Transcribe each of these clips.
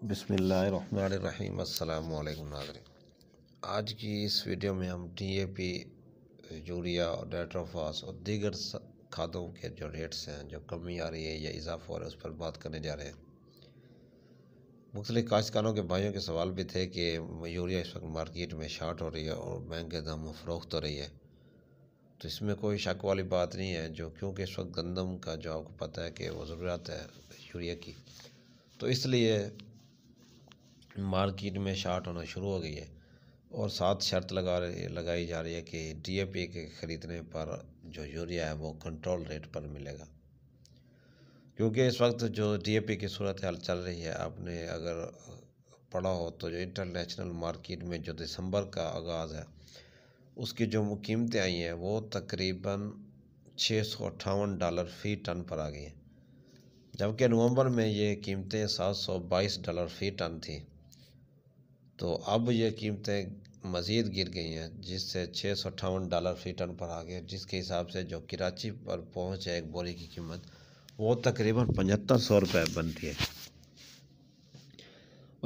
बसमीम अल्लाम आज की इस वीडियो में हम डी ए पी यूरिया और डाइट्रोफास और दीगर खादों के जो रेट्स हैं जो कमी आ रही है या इजाफा हो रहा है उस पर बात करने जा रहे हैं मुख्तलि काश्तकारों के भाइयों के सवाल भी थे कि यूरिया इस वक्त मार्केट में शार्ट हो रही है और महंगे दाम में फ़रोख्त हो रही है तो इसमें कोई शक वाली बात नहीं है जो क्योंकि इस वक्त गंदम का जो आपको पता है कि वो ज़रूरत है यूरिया की तो इसलिए मार्केट में शार्ट होना शुरू हो गई है और साथ शर्त लगा रही लगाई जा रही है कि डीएपी के ख़रीदने पर जो यूरिया है वो कंट्रोल रेट पर मिलेगा क्योंकि इस वक्त जो डीएपी की सूरत हाल चल रही है आपने अगर पढ़ा हो तो जो इंटरनेशनल मार्केट में जो दिसंबर का आगाज़ है उसकी जो कीमतें आई हैं वो तकरीबन छः सौ अट्ठावन डॉलर फ़ी टन पर आ गई हैं जबकि नवंबर में ये कीमतें सात सौ बाईस डॉलर फ़ी टन थी तो अब ये कीमतें मज़ीद गिर गई हैं जिससे छः सौ अट्ठावन डॉलर फ़ी टन पर आ गए जिसके हिसाब से जो कराची पर पहुँच है एक बोरी की कीमत वो तकरीबन पचहत्तर सौ रुपये बनती है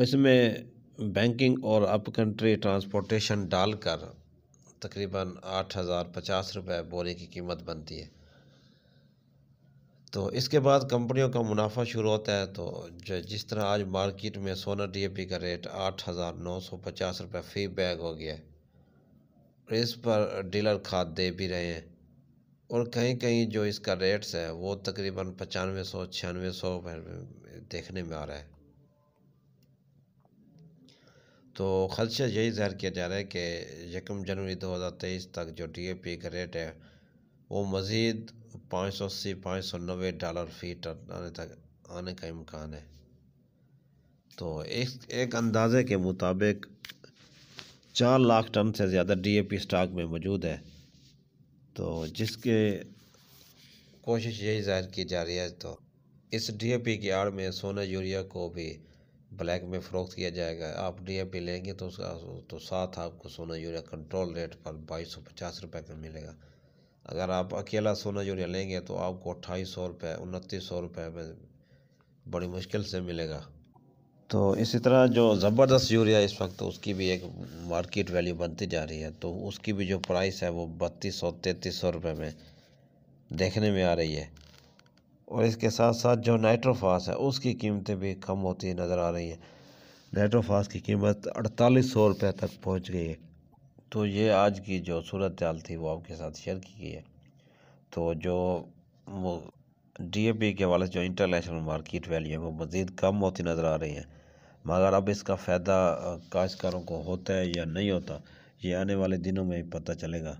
इसमें बैंकिंग और अप कंट्री ट्रांसपोर्टेशन डालकर तकरीबन आठ हज़ार पचास रुपये बोरी की कीमत बनती है तो इसके बाद कंपनियों का मुनाफा शुरू होता है तो जिस तरह आज मार्केट में सोना डीएपी का रेट आठ हज़ार नौ सौ पचास रुपये फी बैग हो गया इस पर डीलर खाद दे भी रहे हैं और कहीं कहीं जो इसका रेट्स है वो तकरीबन पचानवे सौ छियानवे सौ देखने में आ रहा है तो खदशा यही जाहिर किया जा रहा है कि यकम जनवरी 2023 तक जो पी का रेट है वो मज़ीद पाँच सौ अस्सी पाँच सौ नब्बे डॉलर फी टन आने तक आने का इम्कान है तो एक एक अंदाजे के मुताबिक चार लाख टन से ज़्यादा डीएपी स्टॉक में मौजूद है तो जिसके कोशिश यही जाहिर की जा रही है तो इस डीएपी की आड़ में सोना यूरिया को भी ब्लैक में फ़रोख्त किया जाएगा आप डी ए पी लेंगे तो उसका तो साथ आपको सोना यूरिया कंट्रोल रेट पर बाईस सौ पचास रुपये का मिलेगा अगर आप अकेला सोना जोड़िया लेंगे तो आपको अट्ठाईस सौ रुपये उनतीस सौ रुपये में बड़ी मुश्किल से मिलेगा तो इसी तरह जो ज़बरदस्त यूरिया इस वक्त उसकी भी एक मार्केट वैल्यू बनती जा रही है तो उसकी भी जो प्राइस है वो बत्तीस सौ तैंतीस सौ रुपये में देखने में आ रही है और इसके साथ साथ जो नाइट्रोफास है उसकी कीमतें भी कम होती नज़र आ रही हैं नाइट्रोफास की कीमत अड़तालीस सौ रुपये तक पहुँच गई है तो ये आज की जो सूरत हाल थी वो आपके साथ शेयर की गई है तो जो वो डी ए पी के हवाले से जो इंटरनेशनल मार्केट वैल्यू है वो मज़ीद कम होती नज़र आ रही है मगर अब इसका फ़ायदा काश्तकारों को होता है या नहीं होता ये आने वाले दिनों में ही पता चलेगा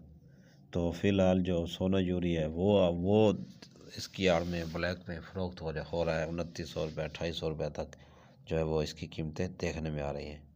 तो फ़िलहाल जो सोना यूरी है वो वो इसकी आड़ में ब्लैक में फ़रोख्त हो रहा है उनतीस सौ रुपये अट्ठाईस सौ रुपये तक जो है वो इसकी कीमतें देखने में आ रही हैं